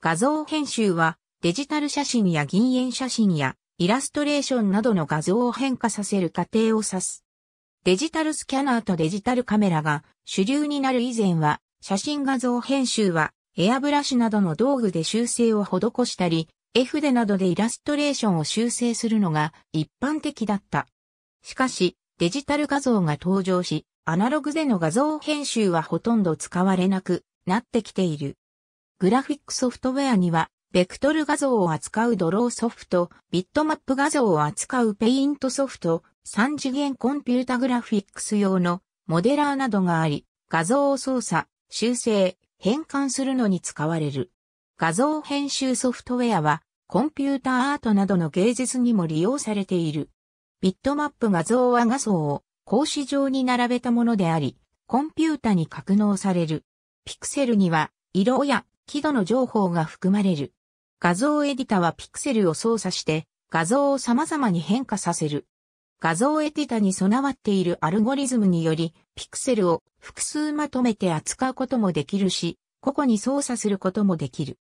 画像編集はデジタル写真や銀塩写真やイラストレーションなどの画像を変化させる過程を指す。デジタルスキャナーとデジタルカメラが主流になる以前は写真画像編集はエアブラシなどの道具で修正を施したり、絵筆などでイラストレーションを修正するのが一般的だった。しかし、デジタル画像が登場し、アナログでの画像編集はほとんど使われなくなってきている。グラフィックソフトウェアには、ベクトル画像を扱うドローソフト、ビットマップ画像を扱うペイントソフト、3次元コンピュータグラフィックス用のモデラーなどがあり、画像を操作、修正、変換するのに使われる。画像編集ソフトウェアは、コンピュータアートなどの芸術にも利用されている。ビットマップ画像は画像を格子状に並べたものであり、コンピュータに格納される。ピクセルには、色や輝度の情報が含まれる。画像エディタはピクセルを操作して画像を様々に変化させる。画像エディタに備わっているアルゴリズムにより、ピクセルを複数まとめて扱うこともできるし、個々に操作することもできる。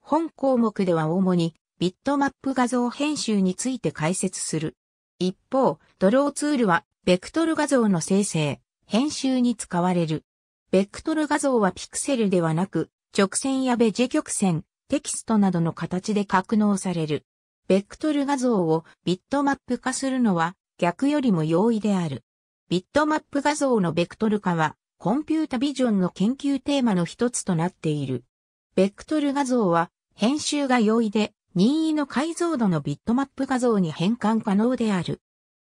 本項目では主にビットマップ画像編集について解説する。一方、ドローツールはベクトル画像の生成、編集に使われる。ベクトル画像はピクセルではなく、直線やベジェ曲線、テキストなどの形で格納される。ベクトル画像をビットマップ化するのは逆よりも容易である。ビットマップ画像のベクトル化はコンピュータビジョンの研究テーマの一つとなっている。ベクトル画像は編集が容易で任意の解像度のビットマップ画像に変換可能である。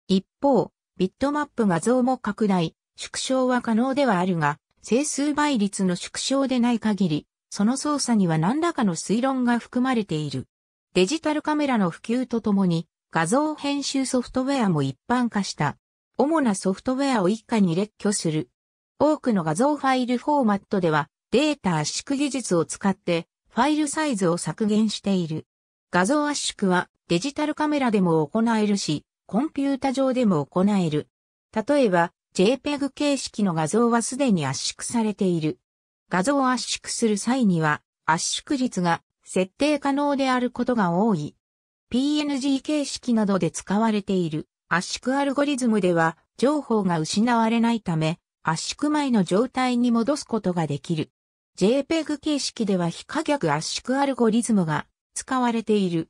一方、ビットマップ画像も拡大、縮小は可能ではあるが、整数倍率の縮小でない限り、その操作には何らかの推論が含まれている。デジタルカメラの普及とともに画像編集ソフトウェアも一般化した。主なソフトウェアを一家に列挙する。多くの画像ファイルフォーマットではデータ圧縮技術を使ってファイルサイズを削減している。画像圧縮はデジタルカメラでも行えるし、コンピュータ上でも行える。例えば、JPEG 形式の画像はすでに圧縮されている。画像を圧縮する際には圧縮率が設定可能であることが多い。PNG 形式などで使われている圧縮アルゴリズムでは情報が失われないため圧縮前の状態に戻すことができる。JPEG 形式では非可逆圧縮アルゴリズムが使われている。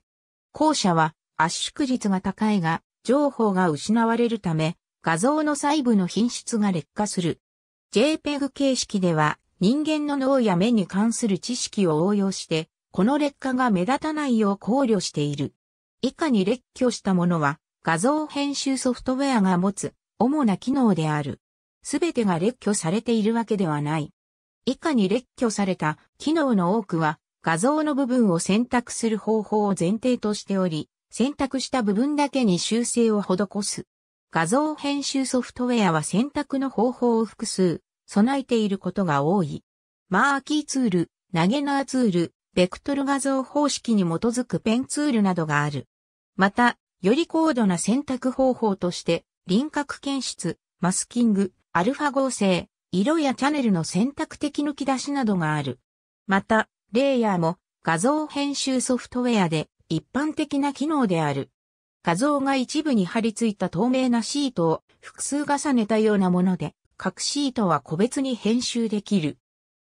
後者は圧縮率が高いが情報が失われるため画像の細部の品質が劣化する。JPEG 形式では人間の脳や目に関する知識を応用して、この劣化が目立たないよう考慮している。以下に列挙したものは、画像編集ソフトウェアが持つ主な機能である。すべてが列挙されているわけではない。以下に列挙された機能の多くは画像の部分を選択する方法を前提としており、選択した部分だけに修正を施す。画像編集ソフトウェアは選択の方法を複数備えていることが多い。マーキーツール、ナゲナーツール、ベクトル画像方式に基づくペンツールなどがある。また、より高度な選択方法として、輪郭検出、マスキング、アルファ合成、色やチャネルの選択的抜き出しなどがある。また、レイヤーも画像編集ソフトウェアで一般的な機能である。画像が一部に貼り付いた透明なシートを複数重ねたようなもので、各シートは個別に編集できる。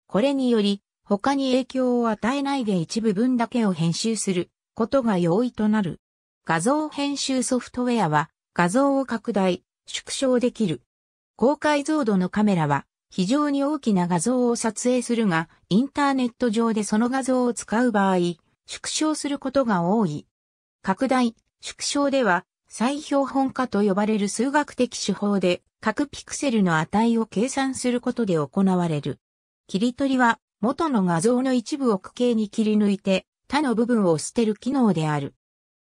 これにより、他に影響を与えないで一部分だけを編集することが容易となる。画像編集ソフトウェアは画像を拡大、縮小できる。高解像度のカメラは非常に大きな画像を撮影するが、インターネット上でその画像を使う場合、縮小することが多い。拡大、縮小では、再標本化と呼ばれる数学的手法で、各ピクセルの値を計算することで行われる。切り取りは元の画像の一部を区形に切り抜いて他の部分を捨てる機能である。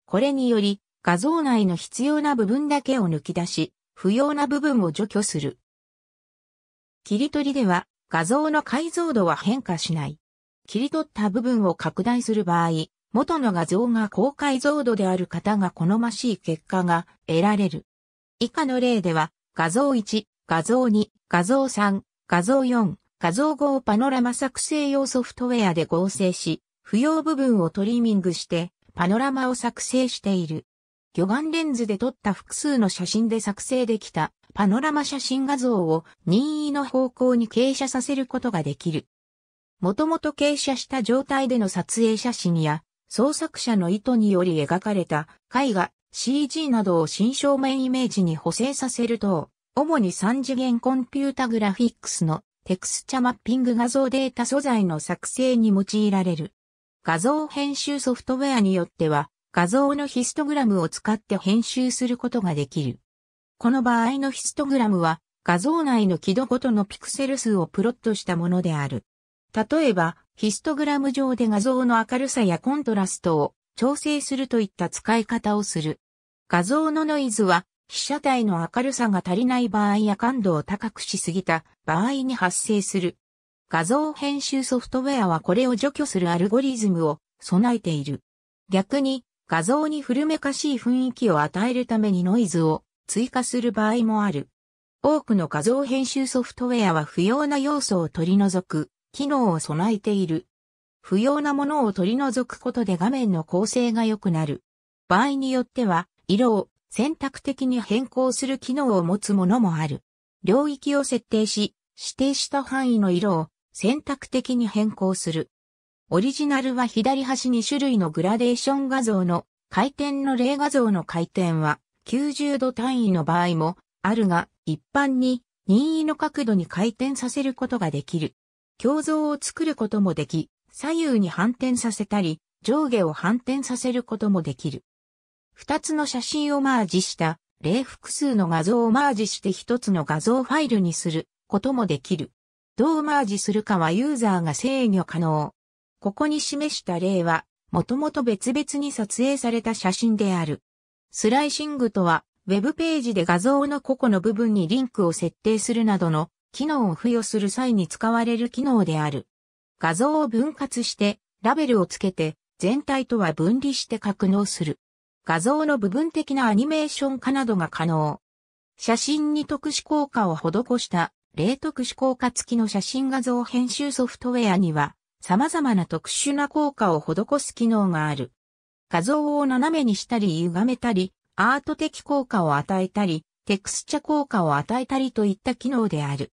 これにより画像内の必要な部分だけを抜き出し、不要な部分を除去する。切り取りでは画像の解像度は変化しない。切り取った部分を拡大する場合、元の画像が高解像度である方が好ましい結果が得られる。以下の例では、画像1、画像2、画像3、画像4、画像5をパノラマ作成用ソフトウェアで合成し、不要部分をトリミングして、パノラマを作成している。魚眼レンズで撮った複数の写真で作成できたパノラマ写真画像を任意の方向に傾斜させることができる。もともと傾斜した状態での撮影写真や創作者の意図により描かれた絵画、CG などを新正面イメージに補正させると、主に3次元コンピュータグラフィックスのテクスチャマッピング画像データ素材の作成に用いられる。画像編集ソフトウェアによっては、画像のヒストグラムを使って編集することができる。この場合のヒストグラムは、画像内の輝度ごとのピクセル数をプロットしたものである。例えば、ヒストグラム上で画像の明るさやコントラストを調整するといった使い方をする。画像のノイズは、被写体の明るさが足りない場合や感度を高くしすぎた場合に発生する。画像編集ソフトウェアはこれを除去するアルゴリズムを備えている。逆に画像に古めかしい雰囲気を与えるためにノイズを追加する場合もある。多くの画像編集ソフトウェアは不要な要素を取り除く機能を備えている。不要なものを取り除くことで画面の構成が良くなる。場合によっては色を選択的に変更する機能を持つものもある。領域を設定し、指定した範囲の色を選択的に変更する。オリジナルは左端に種類のグラデーション画像の回転の例画像の回転は90度単位の場合もあるが一般に任意の角度に回転させることができる。鏡像を作ることもでき、左右に反転させたり、上下を反転させることもできる。二つの写真をマージした例複数の画像をマージして一つの画像ファイルにすることもできる。どうマージするかはユーザーが制御可能。ここに示した例は、もともと別々に撮影された写真である。スライシングとは、ウェブページで画像の個々の部分にリンクを設定するなどの機能を付与する際に使われる機能である。画像を分割して、ラベルをつけて、全体とは分離して格納する。画像の部分的なアニメーション化などが可能。写真に特殊効果を施した霊特殊効果付きの写真画像編集ソフトウェアには様々な特殊な効果を施す機能がある。画像を斜めにしたり歪めたり、アート的効果を与えたり、テクスチャ効果を与えたりといった機能である。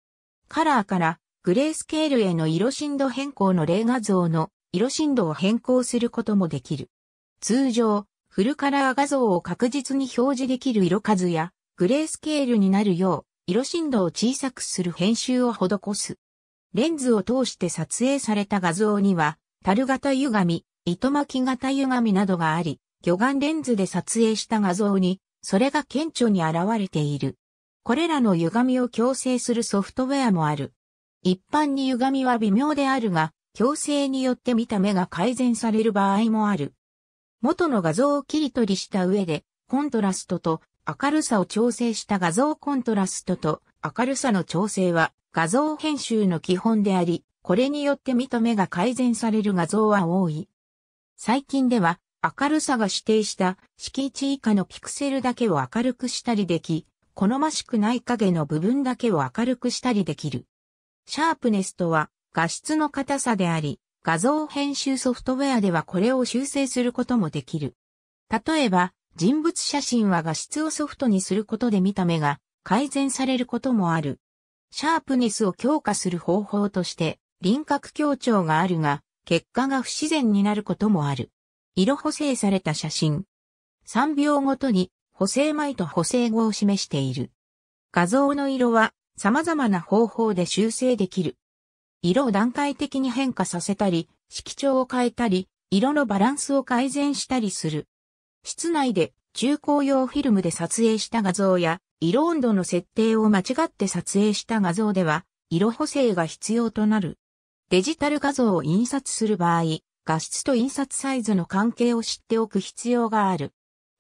カラーからグレースケールへの色振動変更の例画像の色振動を変更することもできる。通常、フルカラー画像を確実に表示できる色数や、グレースケールになるよう、色振動を小さくする編集を施す。レンズを通して撮影された画像には、樽型歪み、糸巻き型歪みなどがあり、魚眼レンズで撮影した画像に、それが顕著に現れている。これらの歪みを矯正するソフトウェアもある。一般に歪みは微妙であるが、矯正によって見た目が改善される場合もある。元の画像を切り取りした上で、コントラストと明るさを調整した画像コントラストと明るさの調整は画像編集の基本であり、これによって見た目が改善される画像は多い。最近では明るさが指定した敷地以下のピクセルだけを明るくしたりでき、好ましくない影の部分だけを明るくしたりできる。シャープネスとは画質の硬さであり、画像編集ソフトウェアではこれを修正することもできる。例えば、人物写真は画質をソフトにすることで見た目が改善されることもある。シャープネスを強化する方法として輪郭強調があるが、結果が不自然になることもある。色補正された写真。3秒ごとに補正前と補正後を示している。画像の色は様々な方法で修正できる。色を段階的に変化させたり、色調を変えたり、色のバランスを改善したりする。室内で中高用フィルムで撮影した画像や、色温度の設定を間違って撮影した画像では、色補正が必要となる。デジタル画像を印刷する場合、画質と印刷サイズの関係を知っておく必要がある。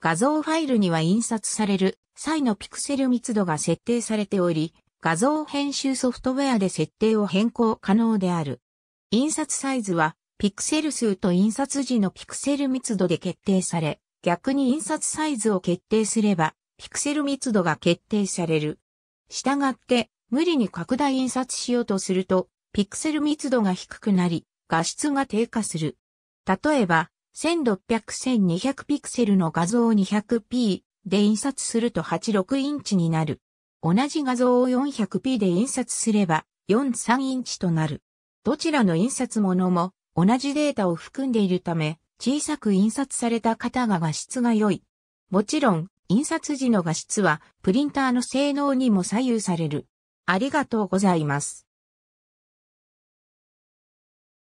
画像ファイルには印刷される際のピクセル密度が設定されており、画像編集ソフトウェアで設定を変更可能である。印刷サイズは、ピクセル数と印刷時のピクセル密度で決定され、逆に印刷サイズを決定すれば、ピクセル密度が決定される。したがって、無理に拡大印刷しようとすると、ピクセル密度が低くなり、画質が低下する。例えば、1600-1200ピクセルの画像を 200p で印刷すると86インチになる。同じ画像を 400p で印刷すれば43インチとなる。どちらの印刷物も同じデータを含んでいるため、小さく印刷された型が画質が良い。もちろん、印刷時の画質はプリンターの性能にも左右される。ありがとうございます。